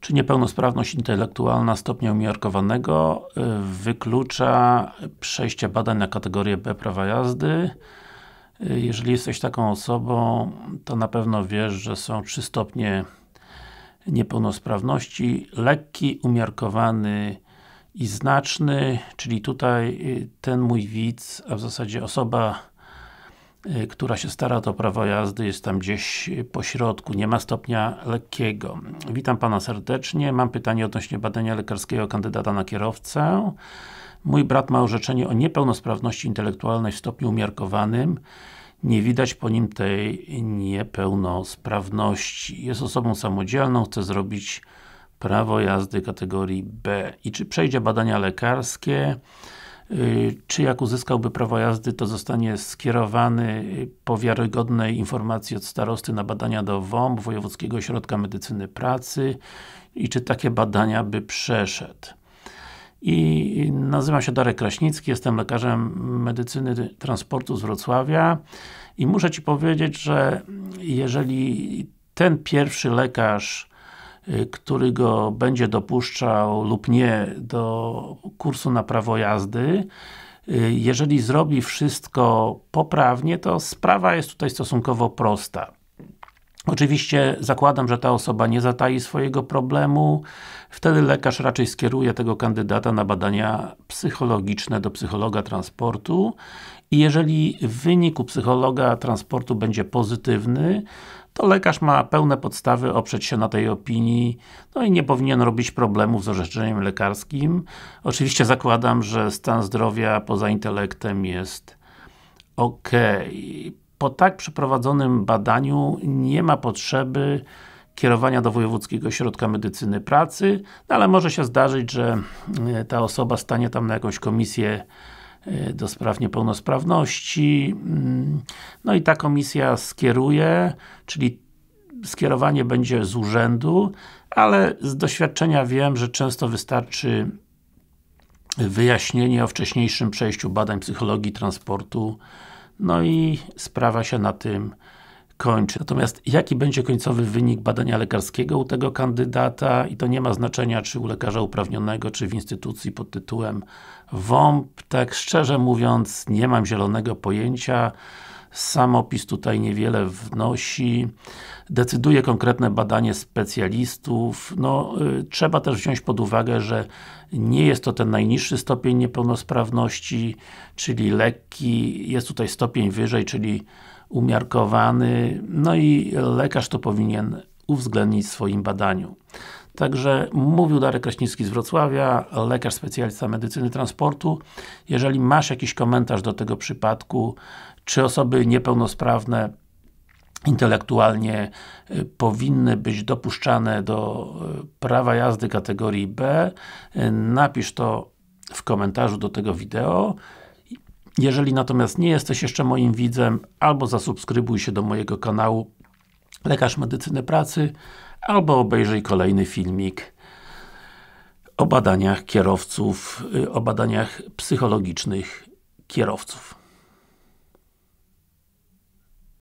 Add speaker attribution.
Speaker 1: czy niepełnosprawność intelektualna stopnia umiarkowanego y, wyklucza przejście badań na kategorię B prawa jazdy. Y, jeżeli jesteś taką osobą, to na pewno wiesz, że są trzy stopnie niepełnosprawności. Lekki, umiarkowany i znaczny, czyli tutaj y, ten mój widz, a w zasadzie osoba Y, która się stara to prawo jazdy, jest tam gdzieś po środku, nie ma stopnia lekkiego. Witam Pana serdecznie, mam pytanie odnośnie badania lekarskiego kandydata na kierowcę. Mój brat ma orzeczenie o niepełnosprawności intelektualnej w stopniu umiarkowanym. Nie widać po nim tej niepełnosprawności. Jest osobą samodzielną, chce zrobić prawo jazdy kategorii B. I czy przejdzie badania lekarskie? Y, czy jak uzyskałby prawo jazdy, to zostanie skierowany po wiarygodnej informacji od starosty na badania do WOMB, Wojewódzkiego Ośrodka Medycyny Pracy i czy takie badania by przeszedł. I nazywam się Darek Kraśnicki, jestem lekarzem medycyny transportu z Wrocławia i muszę Ci powiedzieć, że jeżeli ten pierwszy lekarz Y, który go będzie dopuszczał lub nie do kursu na prawo jazdy. Y, jeżeli zrobi wszystko poprawnie, to sprawa jest tutaj stosunkowo prosta. Oczywiście zakładam, że ta osoba nie zatai swojego problemu, wtedy lekarz raczej skieruje tego kandydata na badania psychologiczne do psychologa transportu i jeżeli w wyniku psychologa transportu będzie pozytywny, to lekarz ma pełne podstawy oprzeć się na tej opinii, no i nie powinien robić problemów z orzeczeniem lekarskim. Oczywiście zakładam, że stan zdrowia poza intelektem jest ok. Po tak przeprowadzonym badaniu nie ma potrzeby kierowania do Wojewódzkiego Ośrodka Medycyny Pracy, no ale może się zdarzyć, że e, ta osoba stanie tam na jakąś komisję Y, do spraw niepełnosprawności. Mm, no i ta komisja skieruje, czyli skierowanie będzie z urzędu, ale z doświadczenia wiem, że często wystarczy wyjaśnienie o wcześniejszym przejściu badań psychologii transportu no i sprawa się na tym kończy. Natomiast jaki będzie końcowy wynik badania lekarskiego u tego kandydata i to nie ma znaczenia, czy u lekarza uprawnionego, czy w instytucji pod tytułem WOMP. Tak szczerze mówiąc, nie mam zielonego pojęcia. Samopis tutaj niewiele wnosi. Decyduje konkretne badanie specjalistów. No, y, trzeba też wziąć pod uwagę, że nie jest to ten najniższy stopień niepełnosprawności, czyli lekki. Jest tutaj stopień wyżej, czyli umiarkowany, no i lekarz to powinien uwzględnić w swoim badaniu. Także mówił Darek Kraśnicki z Wrocławia, lekarz specjalista medycyny transportu. Jeżeli masz jakiś komentarz do tego przypadku, czy osoby niepełnosprawne intelektualnie y, powinny być dopuszczane do y, prawa jazdy kategorii B, y, napisz to w komentarzu do tego wideo. Jeżeli natomiast nie jesteś jeszcze moim widzem, albo zasubskrybuj się do mojego kanału Lekarz Medycyny Pracy, albo obejrzyj kolejny filmik o badaniach kierowców, y, o badaniach psychologicznych kierowców.